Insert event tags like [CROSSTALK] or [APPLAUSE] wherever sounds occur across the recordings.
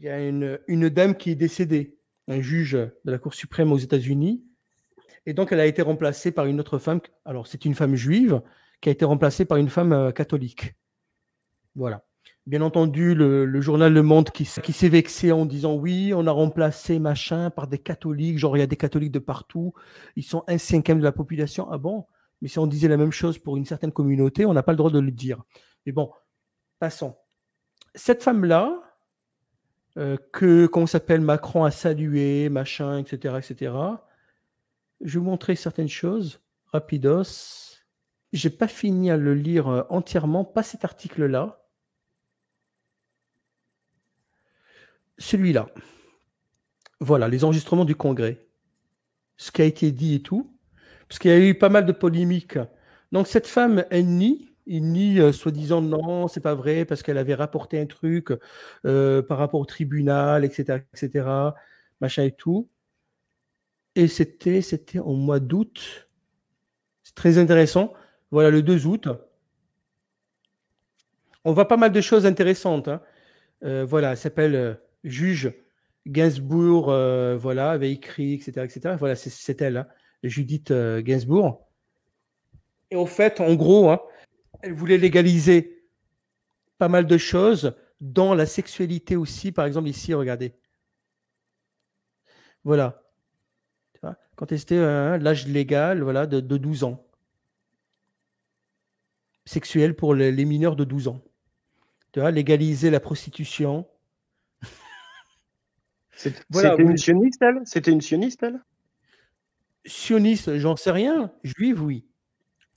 il y a une, une, dame qui est décédée, un juge de la Cour suprême aux États-Unis. Et donc, elle a été remplacée par une autre femme. Alors, c'est une femme juive qui a été remplacée par une femme euh, catholique. Voilà. Bien entendu, le, journal Le Monde qui, qui s'est vexé en disant oui, on a remplacé machin par des catholiques, genre il y a des catholiques de partout, ils sont un cinquième de la population. Ah bon Mais si on disait la même chose pour une certaine communauté, on n'a pas le droit de le dire. Mais bon, passons. Cette femme-là, euh, que, comment s'appelle, Macron a salué, machin, etc., etc. Je vais vous montrer certaines choses, rapidos. J'ai pas fini à le lire euh, entièrement, pas cet article-là. Celui-là. Voilà, les enregistrements du Congrès. Ce qui a été dit et tout. Parce qu'il y a eu pas mal de polémiques. Donc cette femme, elle il nie soi-disant non, c'est pas vrai parce qu'elle avait rapporté un truc par rapport au tribunal, etc., etc., machin et tout. Et c'était c'était au mois d'août. C'est très intéressant. Voilà le 2 août. On voit pas mal de choses intéressantes. Hein. voilà, elle s'appelle juge Gainsbourg. voilà, avait écrit, etc., etc. Voilà, c'est elle, hein, Judith Gainsbourg. Et au fait, en gros. Hein, elle voulait légaliser pas mal de choses, dans la sexualité aussi, par exemple ici, regardez. Voilà. Quand c'était euh, l'âge légal voilà, de, 12 ans. Sexuel pour les, mineurs de 12 ans. Tu légaliser la prostitution. [LAUGHS] C'était une sioniste, elle C'était une sioniste, elle Sioniste, j'en sais rien. Juive, oui.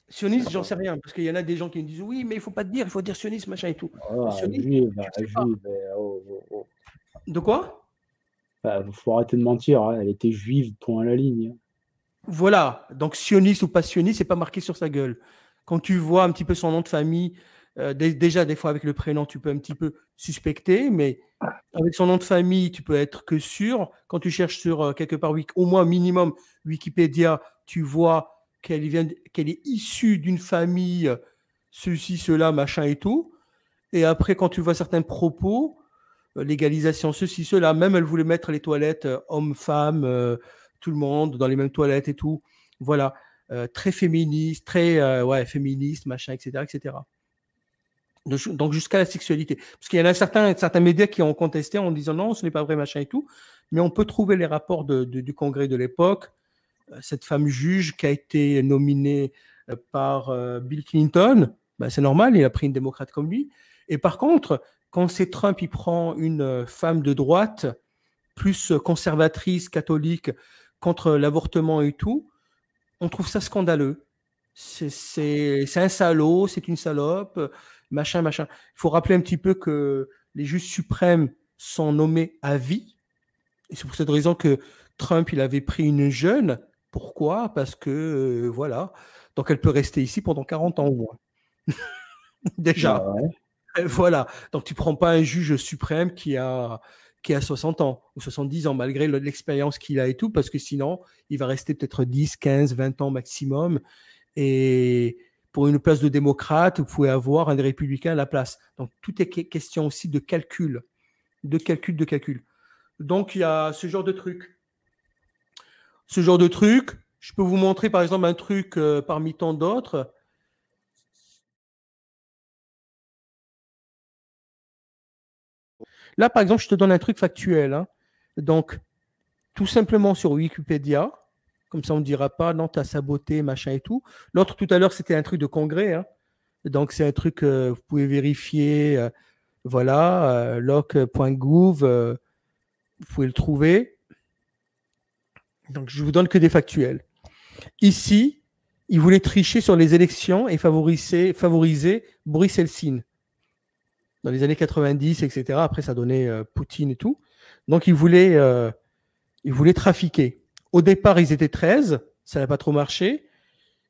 Sioniste, j'en sais rien, parce qu'il y en a des gens qui me disent oui, mais il ne faut pas te dire, il faut dire sioniste, machin et tout. de quoi Il bah, faut arrêter de mentir, hein, elle était juive, point à la ligne. Hein. Voilà, donc sioniste ou pas sioniste, c'est pas marqué sur sa gueule. Quand tu vois un petit peu son nom de famille, euh, déjà des fois avec le prénom, tu peux un petit peu suspecter, mais avec son nom de famille, tu peux être que sûr. Quand tu cherches sur euh, quelque part, au moins minimum Wikipédia, tu vois qu'elle est issue d'une famille, euh, ceci, cela, machin et tout. Et après, quand tu vois certains propos, euh, légalisation, ceci, cela, même elle voulait mettre les toilettes euh, hommes-femmes, tout le monde dans les mêmes toilettes et tout. Voilà, très féministe, très ouais, féministe, machin, etc., etc. Donc jusqu'à la sexualité. Parce qu'il y en a certains, certains médias qui ont contesté en disant non, ce n'est pas vrai, machin et tout. Mais on peut trouver les rapports du Congrès de l'époque euh, cette femme juge qui a été nominée euh, par euh, Bill Clinton, bah, c'est normal, il a pris une démocrate comme lui. Et par contre, quand c'est Trump, il prend une femme de droite, plus conservatrice, catholique, contre l'avortement et tout, on trouve ça scandaleux. C'est un salaud, c'est une salope, machin, machin. Il faut rappeler un petit peu que les juges suprêmes sont nommés à vie. Et c'est pour cette raison que Trump, il avait pris une jeune pourquoi Parce que, voilà, donc elle peut rester ici pendant 40 ans au moins. [LAUGHS] Déjà. Bah voilà. Donc tu prends pas un juge suprême qui a, qui a 60 ans ou 70 ans, malgré l'expérience qu'il a et tout, parce que sinon, il va rester peut-être 10, 15, 20 ans maximum. Et pour une place de démocrate, vous pouvez avoir un républicain à la place. Donc tout est question aussi de calcul, de calcul, de calcul. Donc il y a ce genre de truc ce genre de truc. Je peux vous montrer par exemple un truc euh, parmi tant d'autres. Là, par exemple, je te donne un truc factuel. Hein. Donc, tout simplement sur Wikipédia, comme ça on ne dira pas, non, as saboté, machin et tout. L'autre, tout à l'heure, c'était un truc de congrès. Hein. Donc, c'est un truc, que euh, vous pouvez vérifier, euh, voilà, loc.gouv, vous pouvez le trouver. Donc, je vous donne que des factuels. Ici, ils voulaient tricher sur les élections et favoriser, favoriser Boris Eltsine dans les années 90, etc. Après, ça donnait euh, Poutine et tout. Donc, ils voulaient, euh, trafiquer. Au départ, ils étaient 13. Ça n'a pas trop marché.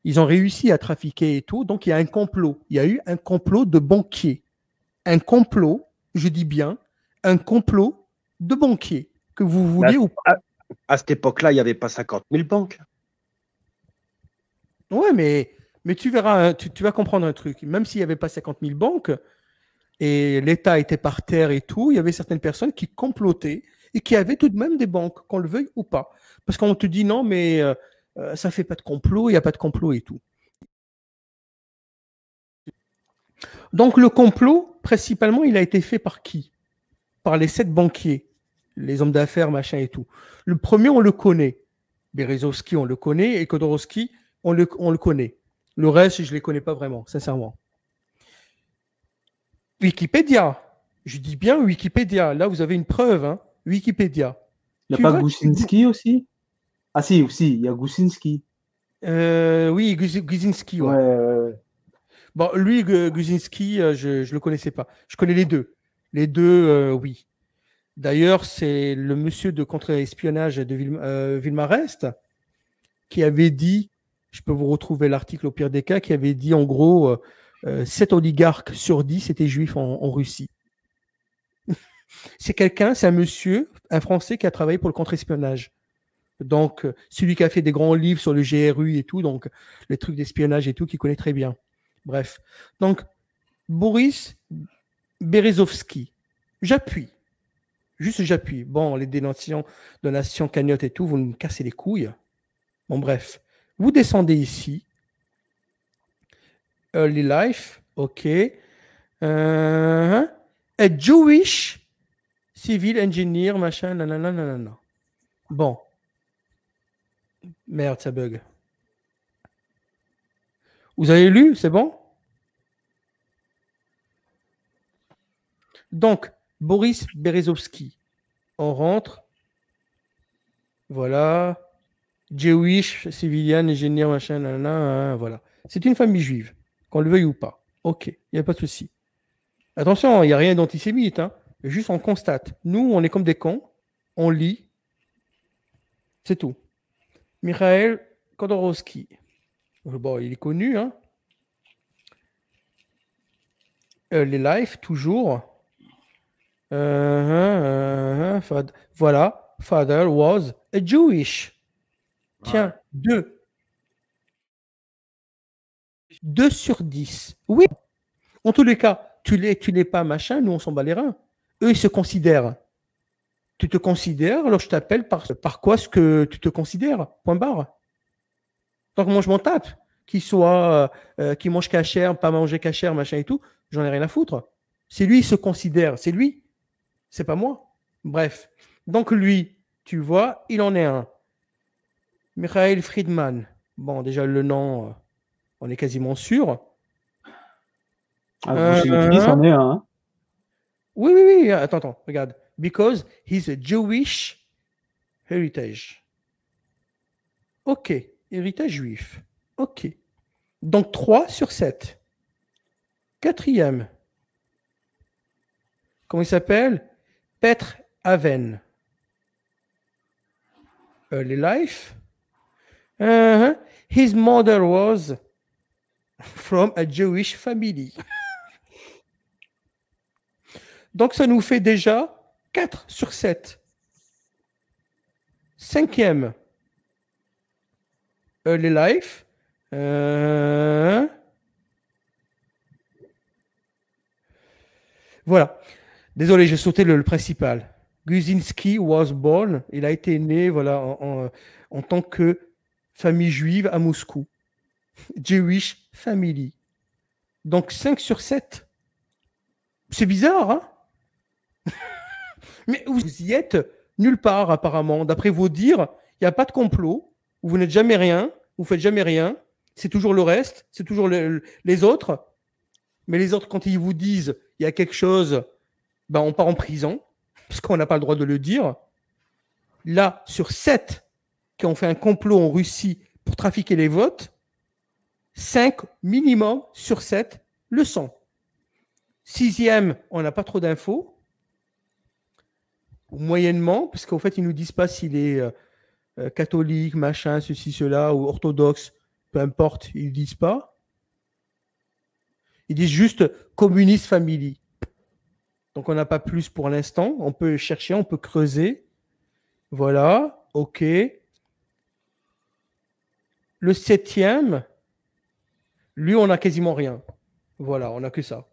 Ils ont réussi à trafiquer et tout. Donc, il y a un complot. Il y a eu un complot de banquiers. Un complot, je dis bien, un complot de banquiers. Que vous voulez ou pas à cette époque-là, il n'y avait pas 50 000 banques. Ouais, mais, mais tu verras, hein, tu, vas comprendre un truc. Même s'il n'y avait pas 50 000 banques et l'État était par terre et tout, il y avait certaines personnes qui complotaient et qui avaient tout de même des banques, qu'on le veuille ou pas. Parce qu'on te dit non, mais euh, euh, ça ne fait pas de complot, il n'y a pas de complot et tout. Donc le complot, principalement, il a été fait par qui Par les sept banquiers les hommes d'affaires, machin et tout. Le premier, on le connaît. Berezovski, on le connaît, et Kodorowski, on le, le connaît. Le reste, je ne les connais pas vraiment, sincèrement. Wikipédia, je dis bien Wikipédia. Là, vous avez une preuve, hein. Wikipédia. Il n'y a pas Gusinski aussi Ah si, aussi, il y a Gusinski. Euh, oui, Gusinski. Ouais. bon, lui, Gusinski, euh, je ne le connaissais pas. Je connais les deux. Les deux, euh, oui. D'ailleurs, c'est le monsieur de contre-espionnage de Ville, euh, Villemarest qui avait dit, je peux vous retrouver l'article au pire des cas, qui avait dit en gros, euh, 7 euh, oligarques sur 10 étaient juifs en, en Russie. [LAUGHS] c'est quelqu'un, c'est un monsieur, un Français qui a travaillé pour le contre-espionnage. Donc, euh, celui qui a fait des grands livres sur le GRU et tout, donc les trucs d'espionnage et tout, qu'il connaît très bien. Bref. Donc, Boris Berezovski, j'appuie. Juste j'appuie. Bon, les dénonciations, donations, cagnottes et tout, vous me cassez les couilles. Bon, bref. Vous descendez ici. Early Life, ok. a euh, Jewish Civil Engineer, machin, nanana, nanana. Bon. Merde, ça bug. Vous avez lu, c'est bon Donc, Boris Berezovski. On rentre. Voilà. Jewish, civilian, ingénieur, machin, nanana, hein, voilà. C'est une famille juive, qu'on le veuille ou pas. Ok, il n'y a pas de souci. Attention, il n'y a rien d'antisémite. Hein. Juste, on constate. Nous, on est comme des cons. On lit. C'est tout. Michael Khodorowski. Bon, il est connu. Hein. Euh, les lives, toujours. Euh, hein, euh, hein, voilà, father was a Jewish. Tiens, deux deux sur dix Oui. En tous les cas, tu l'es, tu n'es pas machin, nous on s'en bat les reins. Eux, ils se considèrent. Tu te considères, alors je t'appelle par, par quoi ce que tu te considères. Point barre. Donc moi je m'en tape. Qu'il soit euh, qu'il qui mange cachère, pas manger cachère, machin et tout, j'en ai rien à foutre. C'est lui, il se considère, c'est lui. C'est pas moi. Bref. Donc lui, tu vois, il en est un. Michael Friedman. Bon, déjà le nom, euh, on est quasiment sûr. Ah, euh, euh, en est un. Hein oui, oui, oui. Attends, attends, regarde. Because he's a Jewish heritage. Ok, héritage juif. Ok. Donc 3 sur 7. Quatrième. Comment il s'appelle Petr Aven. Early life. Uh-huh. His mother was from a Jewish family. Donc ça nous fait déjà 4 sur 7. Cinquième, Early Life. Euh... Voilà. Désolé, j'ai sauté le, principal. Guzinski was born. Il a été né voilà, en, en, tant que famille juive à Moscou. Jewish family. Donc 5 sur 7. C'est bizarre, hein [LAUGHS] Mais vous y êtes nulle part apparemment. D'après vos dires, il n'y a pas de complot. Vous n'êtes jamais rien. Vous faites jamais rien. C'est toujours le reste. C'est toujours les autres. Mais les autres, quand ils vous disent il y a quelque chose, ben, on part en prison, parce qu'on n'a pas le droit de le dire. Là, sur sept qui ont fait un complot en Russie pour trafiquer les votes, cinq minimum sur sept le sont. Sixième, on n'a pas trop d'infos. Moyennement, parce qu'en fait, ils ne nous disent pas s'il est euh, euh, catholique, machin, ceci, cela, ou orthodoxe, peu importe, ils ne disent pas. Ils disent juste communiste family. Donc on n'a pas plus pour l'instant. On peut chercher, on peut creuser. Voilà, ok. Le septième, lui, on n'a quasiment rien. Voilà, on n'a que ça.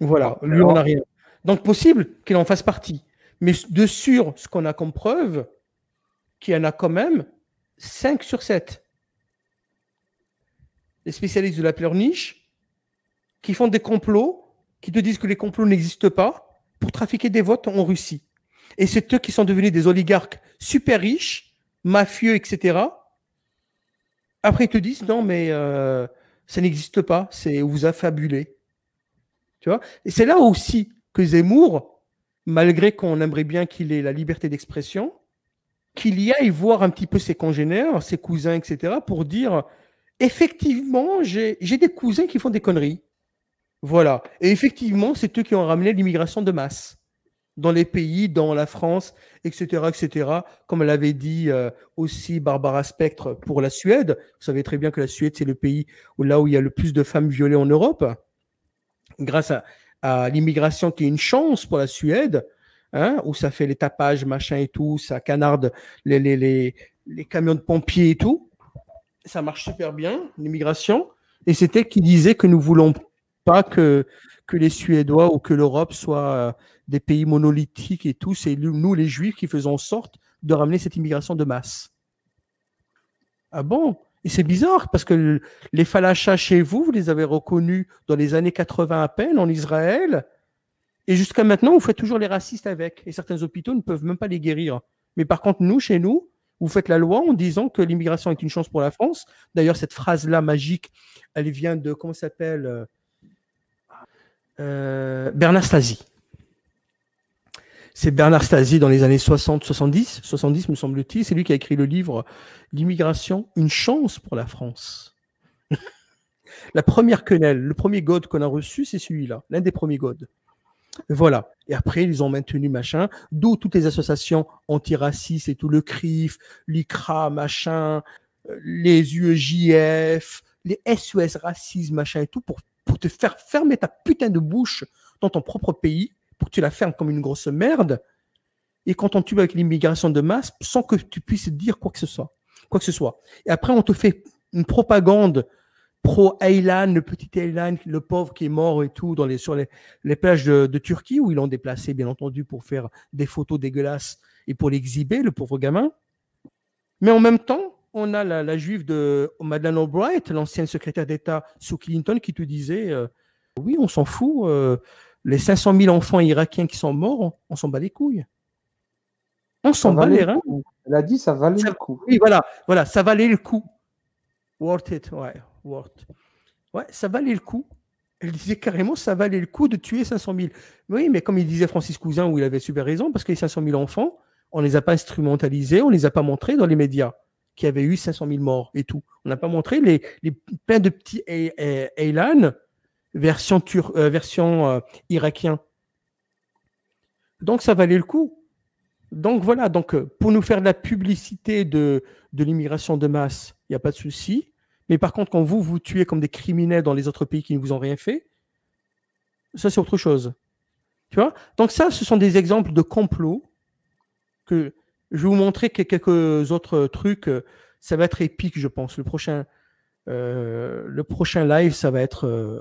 Voilà, lui, on n'a rien. Donc possible qu'il en fasse partie. Mais de sûr, ce qu'on a comme preuve, qu'il y en a quand même 5 sur 7. Les spécialistes de la pleurniche qui font des complots, qui te disent que les complots n'existent pas, pour trafiquer des votes en Russie. Et c'est eux qui sont devenus des oligarques super riches, mafieux, etc. Après, ils te disent non, mais euh, ça n'existe pas, c'est vous affabulez. Tu vois Et c'est là aussi que Zemmour, malgré qu'on aimerait bien qu'il ait la liberté d'expression, qu'il y aille voir un petit peu ses congénères, ses cousins, etc., pour dire effectivement, j'ai des cousins qui font des conneries. Voilà. Et effectivement, c'est eux qui ont ramené l'immigration de masse dans les pays, dans la France, etc., etc. Comme l'avait dit euh, aussi Barbara Spectre pour la Suède. Vous savez très bien que la Suède, c'est le pays où, là où il y a le plus de femmes violées en Europe. Grâce à, l'immigration qui est une chance pour la Suède, hein, où ça fait les tapages, machin et tout, ça canarde les, les, les camions de pompiers et tout. Ça marche super bien, l'immigration. Et c'était qui disait que nous voulons pas que, que les Suédois ou que l'Europe soient euh, des pays monolithiques et tout. C'est nous, les Juifs, qui faisons en sorte de ramener cette immigration de masse. Ah bon Et c'est bizarre parce que les falachas chez vous, vous les avez reconnus dans les années 80 à peine en Israël. Et jusqu'à maintenant, vous faites toujours les racistes avec. Et certains hôpitaux ne peuvent même pas les guérir. Mais par contre, nous, chez nous, vous faites la loi en disant que l'immigration est une chance pour la France. D'ailleurs, cette phrase-là magique, elle vient de, comment s'appelle euh, euh, Bernard Stasi. C'est Bernard Stasi dans les années 60, 70, 70 me semble-t-il. C'est lui qui a écrit le livre L'immigration, une chance pour la France. [LAUGHS] la première quenelle, le premier god qu'on a reçu, c'est celui-là, l'un des premiers gods. Voilà. Et après, ils ont maintenu machin, d'où toutes les associations antiracistes et tout, le CRIF, l'ICRA, machin, euh, les UEJF, les SOS racisme, machin et tout, pour pour te faire fermer ta putain de bouche dans ton propre pays, pour que tu la fermes comme une grosse merde, et quand on tue avec l'immigration de masse, sans que tu puisses dire quoi que ce soit. Quoi que ce soit. Et après, on te fait une propagande pro Aylan, le petit Aylan, le pauvre qui est mort et tout, dans les, sur les, plages de, de, Turquie, où ils l'ont déplacé, bien entendu, pour faire des photos dégueulasses et pour l'exhiber, le pauvre gamin. Mais en même temps, on a la, juive de Madeleine Albright, l'ancienne secrétaire d'État sous Clinton, qui te disait euh, Oui, on s'en fout, euh, les 500 000 enfants irakiens qui sont morts, on, s'en bat les couilles. On s'en bat les reins. Elle a dit Ça valait le coup. Oui, voilà, voilà, ça valait le coup. Worth it, ouais, worth. Ouais, ça valait le coup. Elle disait carrément ça valait le coup de tuer 500 000. Oui, mais comme il disait Francis Cousin, où il avait super raison, parce que les 500 000 enfants, on ne les a pas instrumentalisés, on ne les a pas montrés dans les médias qui avait eu 500 000 morts et tout. On n'a pas montré les, les, plein de petits Eilan version, euh, version euh, irakien. Donc ça valait le coup. Donc voilà, donc euh, pour nous faire de la publicité de, de l'immigration de masse, il n'y a pas de souci. Mais par contre, quand vous vous tuez comme des criminels dans les autres pays qui ne vous ont rien fait, ça c'est autre chose. Tu vois Donc ça, ce sont des exemples de complots que je vais vous montrer quelques autres trucs. Ça va être épique, je pense. Le prochain, euh, le prochain live, ça va être euh,